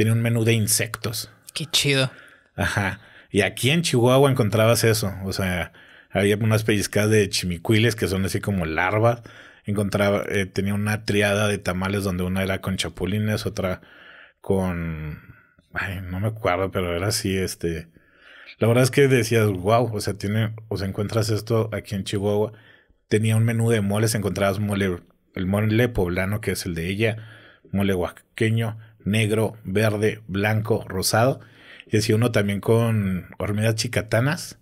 tiene un menú de insectos. Qué chido. Ajá. Y aquí en Chihuahua encontrabas eso. O sea, había unas pellizcadas de chimicuiles que son así como larvas. Encontraba, eh, tenía una triada de tamales donde una era con chapulines, otra con. Ay, no me acuerdo, pero era así, este. La verdad es que decías, wow, o sea, tiene, o sea, encuentras esto aquí en Chihuahua. Tenía un menú de moles, encontrabas mole, el mole poblano, que es el de ella, mole guaqueño negro, verde, blanco, rosado. Y así uno también con hormigas chicatanas,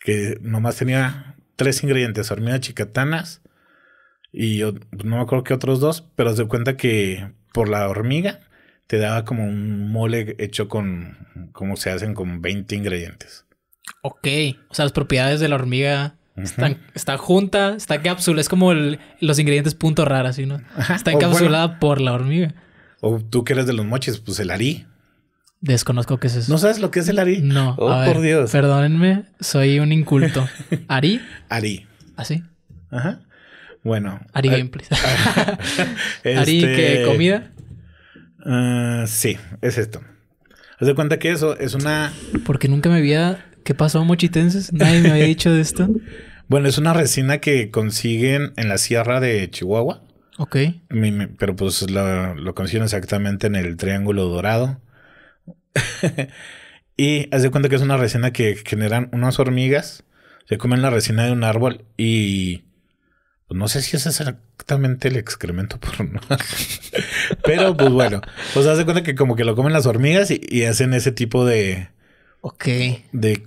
que nomás tenía tres ingredientes, hormigas chicatanas y yo, no me acuerdo qué otros dos, pero se cuenta que por la hormiga te daba como un mole hecho con, como se hacen con 20 ingredientes. Ok, o sea, las propiedades de la hormiga están, está junta, está cápsula, es como los ingredientes punto rara, no? Está encapsulada por la hormiga. O tú que eres de los mochis, pues el Ari. Desconozco qué es eso. ¿No sabes lo que es el Ari? No. Oh, por Dios. Perdónenme, soy un inculto. ¿Ari? Ari. ¿Así? ¿Ah, Ajá. Bueno. Ari gameplay. qué? Este, ¿Comida? Ah, sí, es esto. Haz de cuenta que eso es una. Porque nunca me había. ¿Qué pasó, mochitenses? Nadie me había dicho de esto. bueno, es una resina que consiguen en la sierra de Chihuahua. Ok. Pero pues lo, lo consiguen exactamente en el Triángulo Dorado. y hace de cuenta que es una resina que generan unas hormigas. Se comen la resina de un árbol y... Pues no sé si es exactamente el excremento por Pero pues bueno, pues haz de cuenta que como que lo comen las hormigas y hacen ese tipo de Ok. De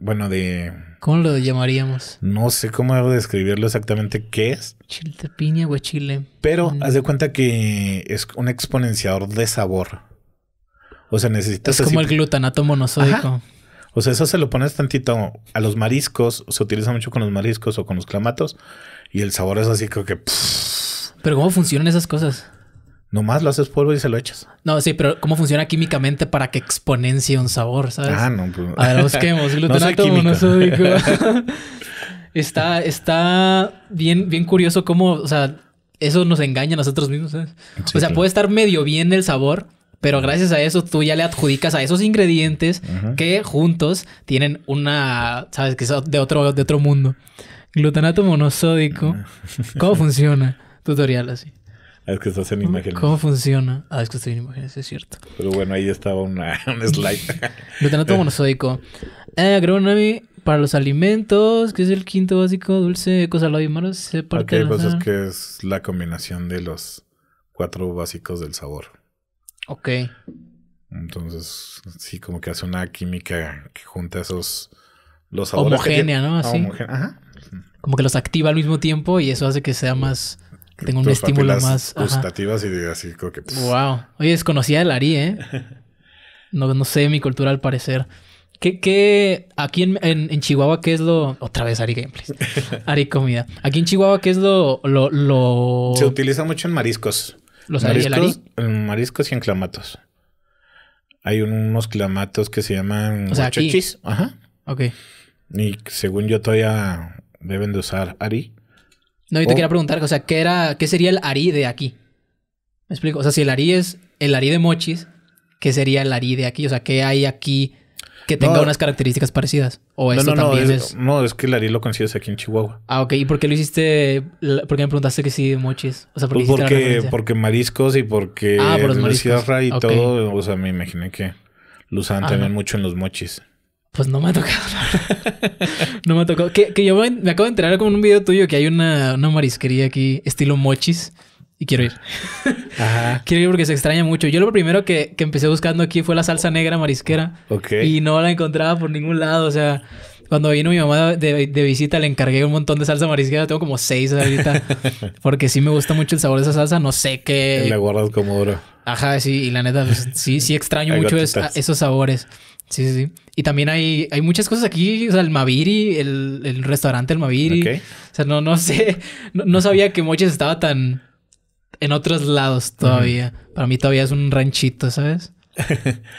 bueno, de. ¿Cómo lo llamaríamos? No sé cómo describirlo exactamente qué es. Chile de piña, chile. Pero mm. haz de cuenta que es un exponenciador de sabor. O sea, necesitas. Es como el glutanato monosódico. O sea, eso se lo pones tantito a los mariscos, se utiliza mucho con los mariscos o con los clamatos, y el sabor es así, como que. Pero, ¿cómo funcionan esas cosas? Nomás lo haces polvo y se lo echas. No, sí, pero ¿cómo funciona químicamente para que exponencie un sabor, sabes? Ah, no, pues. A ver, busquemos. glutenato monosódico. está, está bien, bien curioso cómo, o sea, eso nos engaña a nosotros mismos, ¿sabes? o sea, puede estar medio bien el sabor, pero gracias a eso tú ya le adjudicas a esos ingredientes que juntos tienen una, sabes, que es de otro, de otro mundo. Glutenato monosódico. ¿Cómo funciona? Tutorial así. Ah, es que estás en imágenes. ¿Cómo funciona? Ah, es que estoy en imágenes, es cierto. Pero bueno, ahí estaba una, un slide. Glutamato monosódico. Eh, para los alimentos, que es el quinto básico, dulce, cosa y malo, se parte Ok, pues es que es la combinación de los cuatro básicos del sabor. Ok. Entonces, sí, como que hace una química que junta esos... Los sabores Homogénea, ¿no? Así. Como que los activa al mismo tiempo y eso hace que sea más tengo un estímulo más. gustativas y así creo que. Wow. Oye, desconocía el Ari, ¿eh? No, no sé mi cultura al parecer. ¿Qué, qué, aquí en, Chihuahua, qué es lo. Otra vez Ari Gameplays. Ari Comida. Aquí en Chihuahua, ¿qué es lo. lo, lo... Se utiliza mucho en mariscos. ¿Los mariscos, Ari? En mariscos y en clamatos. Hay unos clamatos que se llaman o sea, Ajá. Ok. Y según yo todavía deben de usar Ari. No, yo te oh. quería preguntar, o sea, ¿qué, era, ¿qué sería el Ari de aquí? ¿Me explico? O sea, si el Ari es el Ari de Mochis, ¿qué sería el Ari de aquí? O sea, ¿qué hay aquí que tenga unas características parecidas? ¿O no, no, No, es que el Ari lo consigues aquí en Chihuahua. Ah, ok. ¿Y por qué lo hiciste? ¿Por qué me preguntaste que sí de Mochis? O sea, ¿por qué pues porque, porque mariscos y porque ah, por los mariscos. y todo. O sea, me imaginé que lo usaban también mucho en los Mochis. Pues no me ha tocado. no me ha tocado. Que, yo me, acabo de enterar con un video tuyo que hay una, marisquería aquí, estilo mochis. Y quiero ir. Ajá. Quiero ir porque se extraña mucho. Yo lo primero que, que empecé buscando aquí fue la salsa negra marisquera. Ok. Y no la encontraba por ningún lado. O sea, cuando vino mi mamá de, de, visita, le encargué un montón de salsa marisquera. Tengo como seis ahorita. porque sí me gusta mucho el sabor de esa salsa. No sé qué. La guardas como oro. Ajá, sí. Y la neta, pues, sí, sí extraño mucho esos sabores. Sí, sí, sí. Y también hay, hay muchas cosas aquí. O sea, el Maviri, el, el restaurante El Maviri. O sea, no, no sé. No, sabía que Moches estaba tan en otros lados todavía. Para mí todavía es un ranchito, ¿sabes?